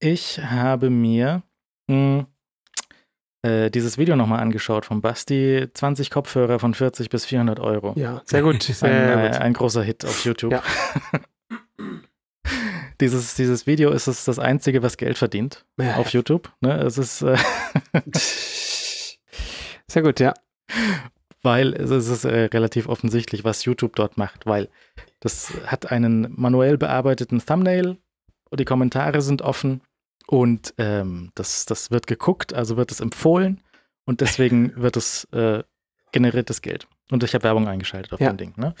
Ich habe mir mh, hm, äh, dieses Video nochmal angeschaut von Basti. 20 Kopfhörer von 40 bis 400 Euro. Ja, sehr gut. Sehr ein, äh, gut. ein, großer Hit auf YouTube. Ja. dieses, dieses Video ist es das einzige, was Geld verdient ja. auf YouTube. Ne? Es ist äh sehr gut, ja. Weil es ist äh, relativ offensichtlich, was YouTube dort macht, weil das hat einen manuell bearbeiteten Thumbnail, die Kommentare sind offen und ähm, das, das wird geguckt, also wird es empfohlen und deswegen wird es äh, generiert das Geld. Und ich habe Werbung eingeschaltet auf ja. dem Ding. Ne?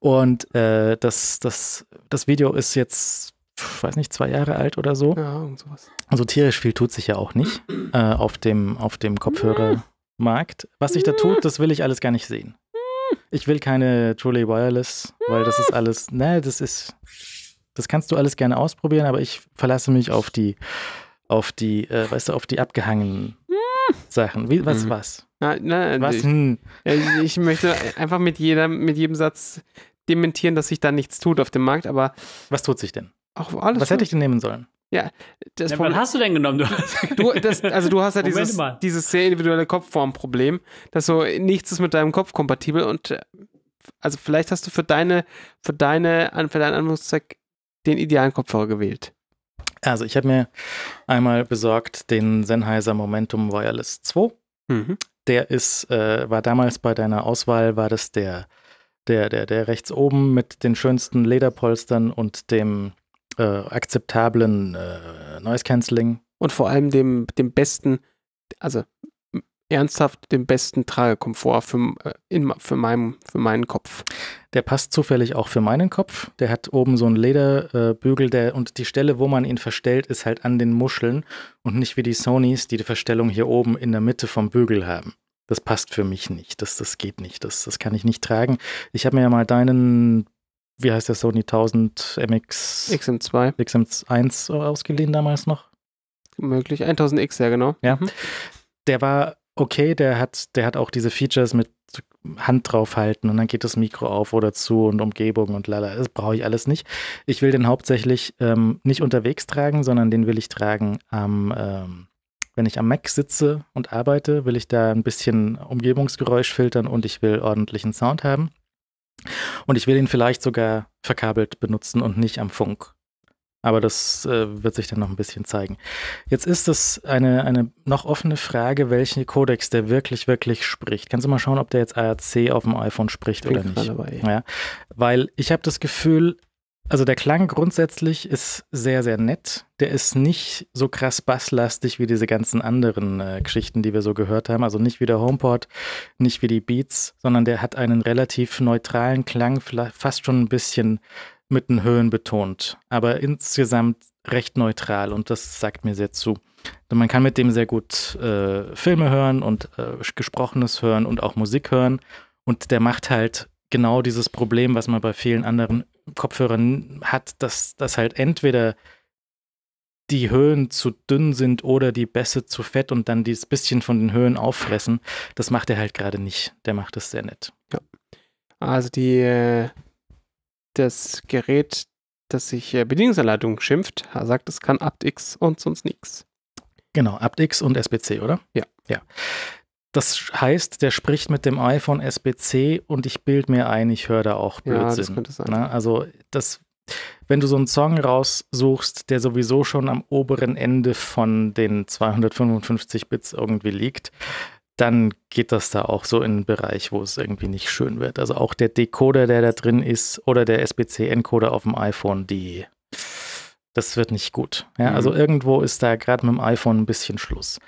Und äh, das, das, das Video ist jetzt, ich weiß nicht, zwei Jahre alt oder so. Ja, irgend sowas. Also tierisch viel tut sich ja auch nicht äh, auf dem, auf dem Kopfhörermarkt. Was sich da tut, das will ich alles gar nicht sehen. Ich will keine Truly Wireless, weil das ist alles, ne, das ist das kannst du alles gerne ausprobieren, aber ich verlasse mich auf die, auf die, äh, weißt du, auf die abgehangenen hm. Sachen. Wie, was, mhm. was? Na, na, was? Ich, hm. ich, möchte einfach mit jedem, mit jedem Satz dementieren, dass sich da nichts tut auf dem Markt, aber. Was tut sich denn? Auch alles. Was hätte ich denn nehmen sollen? Ja, das ja, Problem, wann hast du denn genommen? Du, du das, also du hast ja dieses, dieses sehr individuelle Kopfformproblem, dass so nichts ist mit deinem Kopf kompatibel und äh, also vielleicht hast du für deine, für deine, für deinen Anwendungszweck den idealen Kopfhörer gewählt? Also ich habe mir einmal besorgt den Sennheiser Momentum Wireless 2. Mhm. Der ist, äh, war damals bei deiner Auswahl, war das der, der, der, der rechts oben mit den schönsten Lederpolstern und dem äh, akzeptablen äh, Noise Cancelling. Und vor allem dem, dem besten, also ernsthaft den besten Tragekomfort für, äh, in, für, mein, für meinen Kopf. Der passt zufällig auch für meinen Kopf. Der hat oben so einen Lederbügel äh, der, und die Stelle, wo man ihn verstellt, ist halt an den Muscheln und nicht wie die Sonys, die die Verstellung hier oben in der Mitte vom Bügel haben. Das passt für mich nicht. Das, das geht nicht. Das, das kann ich nicht tragen. Ich habe mir ja mal deinen wie heißt der Sony 1000 MX? XM2. XM1 ausgeliehen damals noch? Möglich, 1000X, ja genau. Ja. Mhm. Der war okay, der hat, der hat auch diese Features mit Hand draufhalten und dann geht das Mikro auf oder zu und Umgebung und lala. Das brauche ich alles nicht. Ich will den hauptsächlich ähm, nicht unterwegs tragen, sondern den will ich tragen am, ähm, wenn ich am Mac sitze und arbeite, will ich da ein bisschen Umgebungsgeräusch filtern und ich will ordentlichen Sound haben. Und ich will ihn vielleicht sogar verkabelt benutzen und nicht am Funk. Aber das äh, wird sich dann noch ein bisschen zeigen. Jetzt ist es eine, eine noch offene Frage, welchen Codex der wirklich, wirklich spricht. Kannst du mal schauen, ob der jetzt ARC auf dem iPhone spricht oder nicht? Dabei. Ja, weil ich habe das Gefühl, also der Klang grundsätzlich ist sehr, sehr nett. Der ist nicht so krass basslastig wie diese ganzen anderen äh, Geschichten, die wir so gehört haben. Also nicht wie der Homeport, nicht wie die Beats, sondern der hat einen relativ neutralen Klang, fast schon ein bisschen mit den Höhen betont, aber insgesamt recht neutral und das sagt mir sehr zu. man kann mit dem sehr gut äh, Filme hören und äh, Gesprochenes hören und auch Musik hören und der macht halt genau dieses Problem, was man bei vielen anderen Kopfhörern hat, dass, dass halt entweder die Höhen zu dünn sind oder die Bässe zu fett und dann dieses bisschen von den Höhen auffressen. Das macht er halt gerade nicht. Der macht es sehr nett. Ja. Also die äh, das Gerät, das sich äh, Bedienungsanleitung schimpft, sagt, es kann aptX und sonst nichts. Genau, aptX und SBC, oder? Ja. Ja. Das heißt, der spricht mit dem iPhone SBC und ich bilde mir ein, ich höre da auch Blödsinn. Ja, das könnte sein. Na, ne? also, das, wenn du so einen Song raussuchst, der sowieso schon am oberen Ende von den 255 Bits irgendwie liegt, dann geht das da auch so in einen Bereich, wo es irgendwie nicht schön wird. Also auch der Decoder, der da drin ist, oder der SBC-Encoder auf dem iPhone, die, das wird nicht gut. Ja, mhm. Also irgendwo ist da gerade mit dem iPhone ein bisschen Schluss.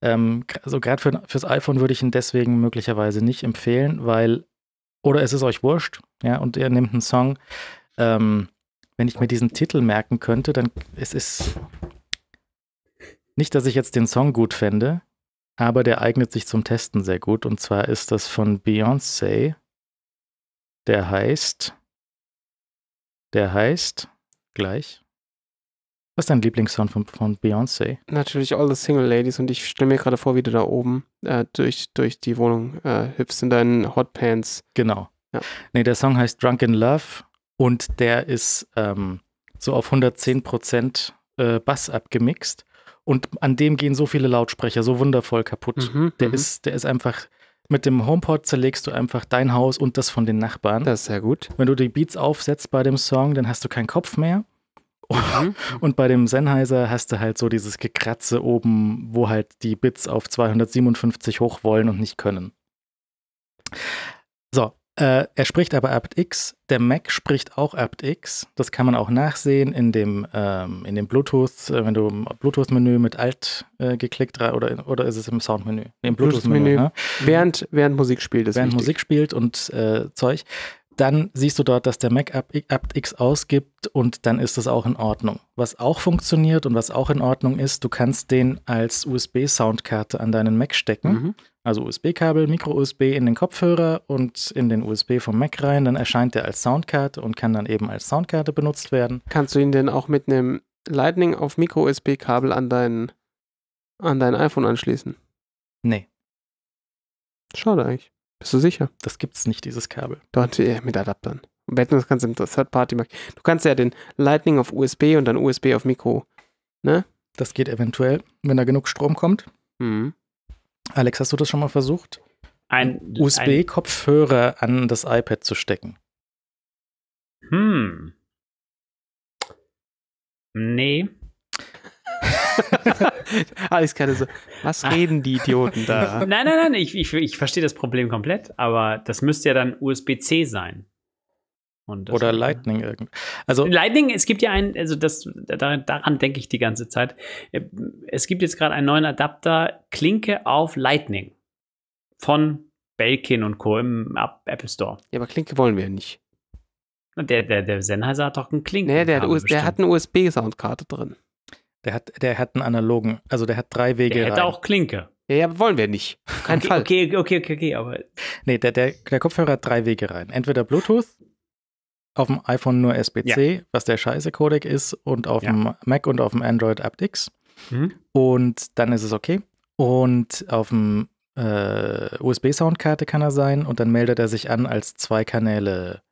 Ähm, also gerade für, fürs iPhone würde ich ihn deswegen möglicherweise nicht empfehlen, weil, oder es ist euch wurscht, ja, und ihr nehmt einen Song. Ähm, wenn ich mir diesen Titel merken könnte, dann es ist nicht, dass ich jetzt den Song gut fände, aber der eignet sich zum Testen sehr gut. Und zwar ist das von Beyoncé. Der heißt. Der heißt gleich. Was ist dein Lieblingssong von, von Beyoncé? Natürlich All the Single Ladies und ich stelle mir gerade vor, wie du da oben äh, durch, durch die Wohnung äh, hüpfst in deinen Hot Pants. Genau. Ja. Nee, der Song heißt Drunk in Love und der ist ähm, so auf 110 äh, Bass abgemixt. Und an dem gehen so viele Lautsprecher so wundervoll kaputt. Mhm, der, m mhm. -m. ist, der ist einfach, mit dem HomePod zerlegst du einfach dein Haus und das von den Nachbarn. Das ist sehr gut. Wenn du die Beats aufsetzt bei dem Song, dann hast du keinen Kopf mehr. Mhm. Und bei dem Sennheiser hast du halt so dieses Gekratze oben, wo halt die Bits auf 257 hoch wollen und nicht können. So, äh, er spricht aber aptX, der Mac spricht auch aptX. Das kann man auch nachsehen in dem, ähm, in dem Bluetooth, äh, wenn du im Bluetooth-Menü mit Alt äh, geklickt hast oder, oder ist es im Sound-Menü? Im Bluetooth-Menü. Bluetooth ne? während, während Musik spielt. Ist während wichtig. Musik spielt und äh, Zeug dann siehst du dort, dass der Mac AptX ausgibt und dann ist das auch in Ordnung. Was auch funktioniert und was auch in Ordnung ist, du kannst den als USB-Soundkarte an deinen Mac stecken. Mhm. Also USB-Kabel, Micro-USB in den Kopfhörer und in den USB vom Mac rein. Dann erscheint der als Soundkarte und kann dann eben als Soundkarte benutzt werden. Kannst du ihn denn auch mit einem Lightning auf Micro-USB-Kabel an dein, an dein iPhone anschließen? Nee. Schade eigentlich. Bist du sicher? Das gibt es nicht, dieses Kabel. Dort äh, mit Adaptern. Wetten, das kannst du im Third-Party machen. Du kannst ja den Lightning auf USB und dann USB auf Mikro. Ne? Das geht eventuell, wenn da genug Strom kommt. Mhm. Alex, hast du das schon mal versucht? Ein USB-Kopfhörer an das iPad zu stecken. Hm. Nee. Alles gerade so, was ah. reden die Idioten da? Nein, nein, nein, ich, ich, ich verstehe das Problem komplett, aber das müsste ja dann USB-C sein. Oder Lightning irgend. Also Lightning, es gibt ja einen, also das, daran, daran denke ich die ganze Zeit. Es gibt jetzt gerade einen neuen Adapter, Klinke auf Lightning. Von Belkin und Co. im Apple Store. Ja, aber Klinke wollen wir ja nicht. Der, der, der Sennheiser hat doch einen Klinke. Nee, der, der hat eine USB-Soundkarte drin. Der hat, der hat einen analogen, also der hat drei Wege. Der hätte rein. auch Klinke. Ja, ja, wollen wir nicht. Kein okay, Fall. Okay, okay, okay, okay, aber. Nee, der, der, der Kopfhörer hat drei Wege rein. Entweder Bluetooth, auf dem iPhone nur SBC, ja. was der scheiße Codec ist, und auf ja. dem Mac und auf dem Android aptX. Mhm. Und dann ist es okay. Und auf dem äh, USB-Soundkarte kann er sein und dann meldet er sich an als zwei Kanäle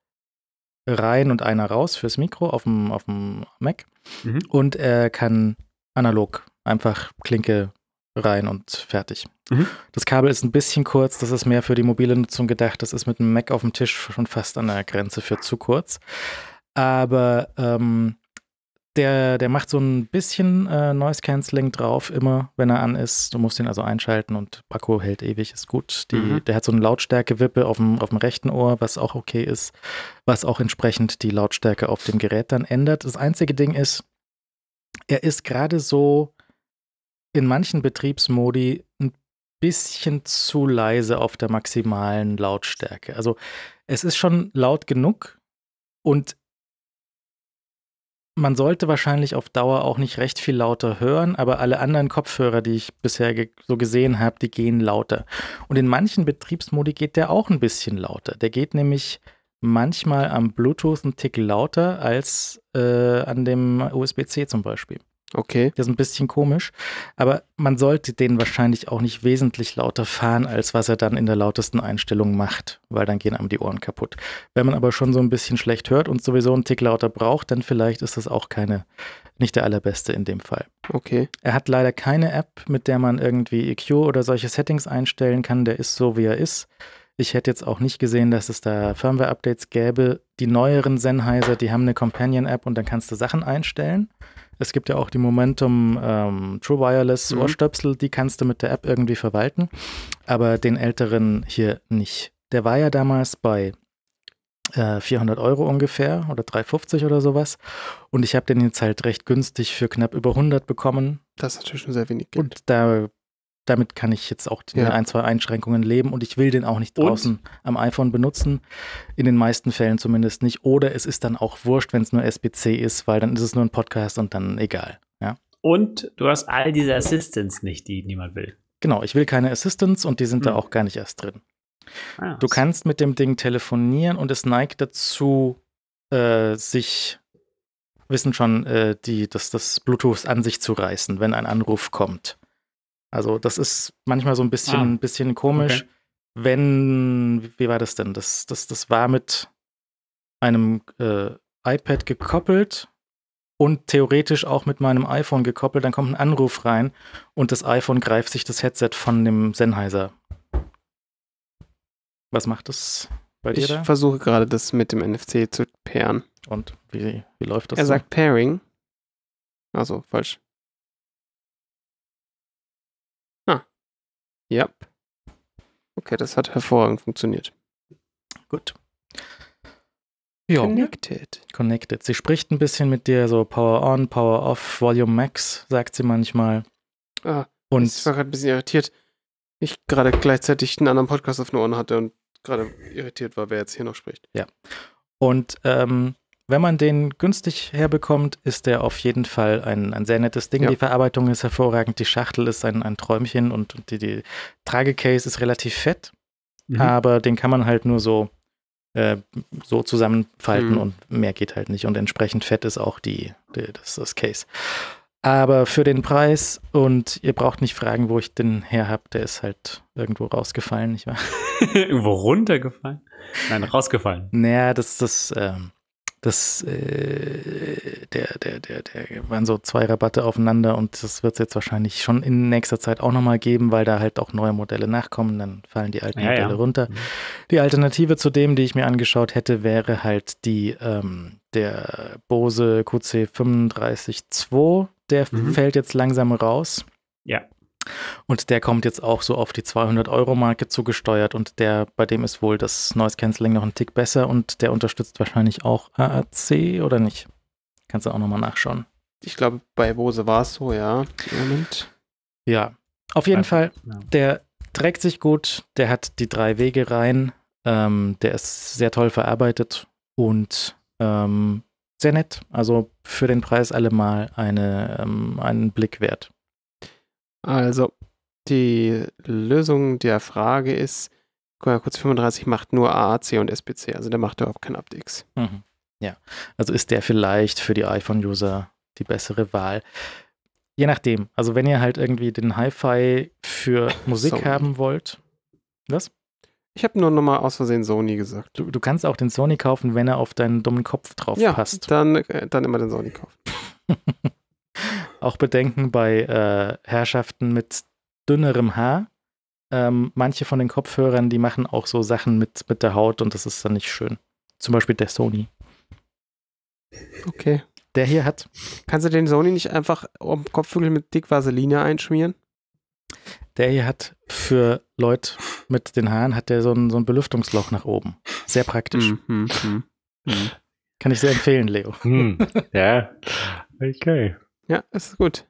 rein und einer raus fürs Mikro auf dem, auf dem Mac mhm. und er kann analog einfach Klinke rein und fertig. Mhm. Das Kabel ist ein bisschen kurz, das ist mehr für die mobile Nutzung gedacht, das ist mit einem Mac auf dem Tisch schon fast an der Grenze für zu kurz. Aber ähm, der, der macht so ein bisschen äh, Noise Cancelling drauf, immer wenn er an ist. Du musst ihn also einschalten und Paco hält ewig, ist gut. Die, mhm. Der hat so eine Lautstärke-Wippe auf dem, auf dem rechten Ohr, was auch okay ist, was auch entsprechend die Lautstärke auf dem Gerät dann ändert. Das einzige Ding ist, er ist gerade so in manchen Betriebsmodi ein bisschen zu leise auf der maximalen Lautstärke. Also es ist schon laut genug und man sollte wahrscheinlich auf Dauer auch nicht recht viel lauter hören, aber alle anderen Kopfhörer, die ich bisher ge so gesehen habe, die gehen lauter. Und in manchen Betriebsmodi geht der auch ein bisschen lauter. Der geht nämlich manchmal am Bluetooth einen Tick lauter als äh, an dem USB-C zum Beispiel. Okay. Das ist ein bisschen komisch. Aber man sollte den wahrscheinlich auch nicht wesentlich lauter fahren, als was er dann in der lautesten Einstellung macht, weil dann gehen einem die Ohren kaputt. Wenn man aber schon so ein bisschen schlecht hört und sowieso einen Tick lauter braucht, dann vielleicht ist das auch keine, nicht der allerbeste in dem Fall. Okay. Er hat leider keine App, mit der man irgendwie EQ oder solche Settings einstellen kann. Der ist so, wie er ist. Ich hätte jetzt auch nicht gesehen, dass es da Firmware-Updates gäbe. Die neueren Sennheiser, die haben eine Companion-App und dann kannst du Sachen einstellen. Es gibt ja auch die Momentum ähm, True Wireless mhm. Ohrstöpsel, die kannst du mit der App irgendwie verwalten, aber den älteren hier nicht. Der war ja damals bei äh, 400 Euro ungefähr oder 350 oder sowas und ich habe den jetzt halt recht günstig für knapp über 100 bekommen. Das ist natürlich schon sehr wenig Geld. Und da damit kann ich jetzt auch die ja. ein, zwei Einschränkungen leben und ich will den auch nicht draußen und? am iPhone benutzen. In den meisten Fällen zumindest nicht. Oder es ist dann auch wurscht, wenn es nur SBC ist, weil dann ist es nur ein Podcast und dann egal. Ja. Und du hast all diese Assistants nicht, die niemand will. Genau, ich will keine Assistants und die sind mhm. da hm. auch gar nicht erst drin. Ah, du kannst mit dem Ding telefonieren und es neigt dazu, äh, sich wissen schon, äh, die, das, das Bluetooth an sich zu reißen, wenn ein Anruf kommt. Also das ist manchmal so ein bisschen, ah. bisschen komisch, okay. wenn, wie war das denn? Das, das, das war mit einem äh, iPad gekoppelt und theoretisch auch mit meinem iPhone gekoppelt, dann kommt ein Anruf rein und das iPhone greift sich das Headset von dem Sennheiser. Was macht das bei dir? Ich da? versuche gerade das mit dem NFC zu pairen. Und wie, wie läuft das? Er so? sagt Pairing. Also falsch. Ja. Okay, das hat hervorragend funktioniert. Gut. Ja. Connected. Connected. Sie spricht ein bisschen mit dir, so Power on, Power off, Volume max, sagt sie manchmal. Ah, und ich war gerade ein bisschen irritiert. Ich gerade gleichzeitig einen anderen Podcast auf den Ohren hatte und gerade irritiert war, wer jetzt hier noch spricht. Ja. Und ähm, wenn man den günstig herbekommt, ist der auf jeden Fall ein, ein sehr nettes Ding. Ja. Die Verarbeitung ist hervorragend, die Schachtel ist ein, ein Träumchen und, und die, die Tragecase ist relativ fett, mhm. aber den kann man halt nur so, äh, so zusammenfalten mhm. und mehr geht halt nicht. Und entsprechend fett ist auch die, die das, das Case. Aber für den Preis und ihr braucht nicht fragen, wo ich den her habe, der ist halt irgendwo rausgefallen, nicht wahr? irgendwo runtergefallen? Nein, rausgefallen. Naja, das ist. Ähm, das, äh, der, der, der, der waren so zwei Rabatte aufeinander und das wird es jetzt wahrscheinlich schon in nächster Zeit auch nochmal geben, weil da halt auch neue Modelle nachkommen, dann fallen die alten ja, Modelle ja. runter. Mhm. Die Alternative zu dem, die ich mir angeschaut hätte, wäre halt die, ähm, der Bose QC 352, der mhm. fällt jetzt langsam raus. Ja. Und der kommt jetzt auch so auf die 200-Euro-Marke zugesteuert und der, bei dem ist wohl das Noise Cancelling noch ein Tick besser und der unterstützt wahrscheinlich auch AAC oder nicht? Kannst du auch nochmal nachschauen. Ich glaube, bei Bose war es so, ja. Moment. Ja, auf jeden Fall, der trägt sich gut, der hat die drei Wege rein, ähm, der ist sehr toll verarbeitet und ähm, sehr nett. Also für den Preis allemal eine, ähm, einen Blick wert. Also, die Lösung der Frage ist, kurz 35 macht nur AAC und SPC, also der macht überhaupt kein AptX. Mhm. Ja, also ist der vielleicht für die iPhone-User die bessere Wahl. Je nachdem. Also wenn ihr halt irgendwie den Hi-Fi für Musik Sony. haben wollt. Was? Ich habe nur nochmal aus Versehen Sony gesagt. Du, du, kannst auch den Sony kaufen, wenn er auf deinen dummen Kopf drauf ja, passt. Dann, äh, dann immer den Sony kaufen. auch bedenken bei äh, Herrschaften mit dünnerem Haar. Ähm, manche von den Kopfhörern, die machen auch so Sachen mit, mit der Haut und das ist dann nicht schön. Zum Beispiel der Sony. Okay. Der hier hat. Kannst du den Sony nicht einfach um Kopfhügel mit dick Vaseline einschmieren? Der hier hat für Leute mit den Haaren hat der so ein, so ein Belüftungsloch nach oben. Sehr praktisch. Mm, mm, mm, Kann ich sehr empfehlen, Leo. Hm. ja. Okay. Ja, ist gut.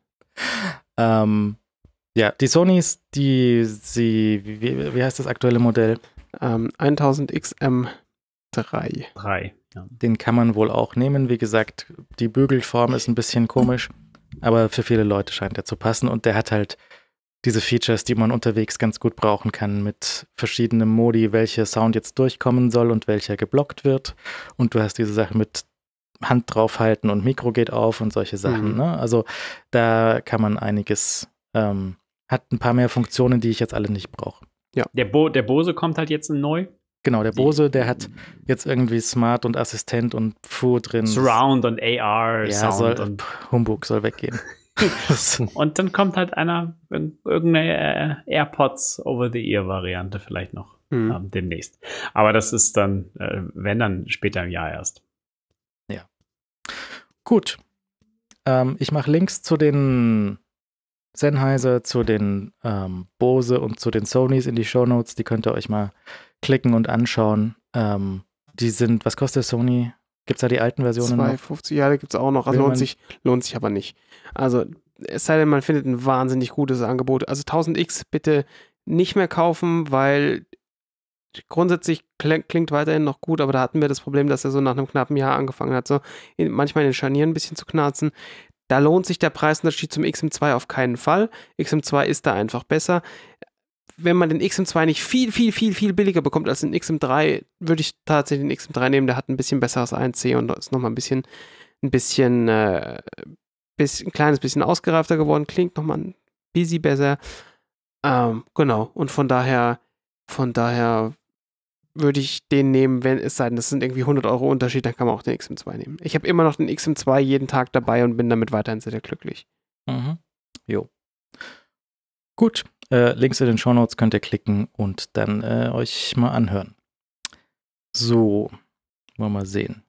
Ähm, ja, die Sonys, die sie, wie, wie heißt das aktuelle Modell? Ähm, 1000XM3. 3, ja. Den kann man wohl auch nehmen. Wie gesagt, die Bügelform ist ein bisschen komisch, aber für viele Leute scheint der zu passen und der hat halt diese Features, die man unterwegs ganz gut brauchen kann, mit verschiedenen Modi, welcher Sound jetzt durchkommen soll und welcher geblockt wird. Und du hast diese Sache mit Hand draufhalten und Mikro geht auf und solche Sachen. Mhm. Ne? Also da kann man einiges, ähm, hat ein paar mehr Funktionen, die ich jetzt alle nicht brauche. Ja. Der, Bo der Bose kommt halt jetzt neu. Genau, der Bose, der hat jetzt irgendwie Smart und Assistent und Pfu drin. Surround und AR. Ja, Sound soll, und Humbug soll weggehen. und dann kommt halt einer, irgendeine äh, AirPods Over-the-Ear-Variante vielleicht noch mhm. ähm, demnächst. Aber das ist dann, äh, wenn dann später im Jahr erst. Gut. Ähm, ich mache Links zu den Sennheiser, zu den ähm, Bose und zu den Sonys in die Show Notes. Die könnt ihr euch mal klicken und anschauen. Ähm, die sind, was kostet Sony? Gibt es da die alten Versionen 250, noch? ja, da gibt es auch noch. Also lohnt sich, lohnt sich aber nicht. Also es sei denn, man findet ein wahnsinnig gutes Angebot. Also 1000X bitte nicht mehr kaufen, weil grundsätzlich klingt weiterhin noch gut, aber da hatten wir das Problem, dass er so nach einem knappen Jahr angefangen hat, so in, manchmal in den Scharnieren ein bisschen zu knarzen. Da lohnt sich der Preisunterschied zum XM2 auf keinen Fall. XM2 ist da einfach besser. Wenn man den XM2 nicht viel, viel, viel, viel billiger bekommt als den XM3, würde ich tatsächlich den XM3 nehmen. Der hat ein bisschen besseres 1C und ist nochmal ein bisschen, ein bisschen, äh, bisschen, ein kleines bisschen ausgereifter geworden. Klingt nochmal ein bisschen besser. Ähm, genau. Und von daher, von daher würde ich den nehmen, wenn es sei denn, das sind irgendwie 100 Euro Unterschied, dann kann man auch den XM2 nehmen. Ich habe immer noch den XM2 jeden Tag dabei und bin damit weiterhin sehr, sehr glücklich. Mhm. Jo. Gut, äh, Links in den Show Notes könnt ihr klicken und dann äh, euch mal anhören. So, wollen wir mal sehen.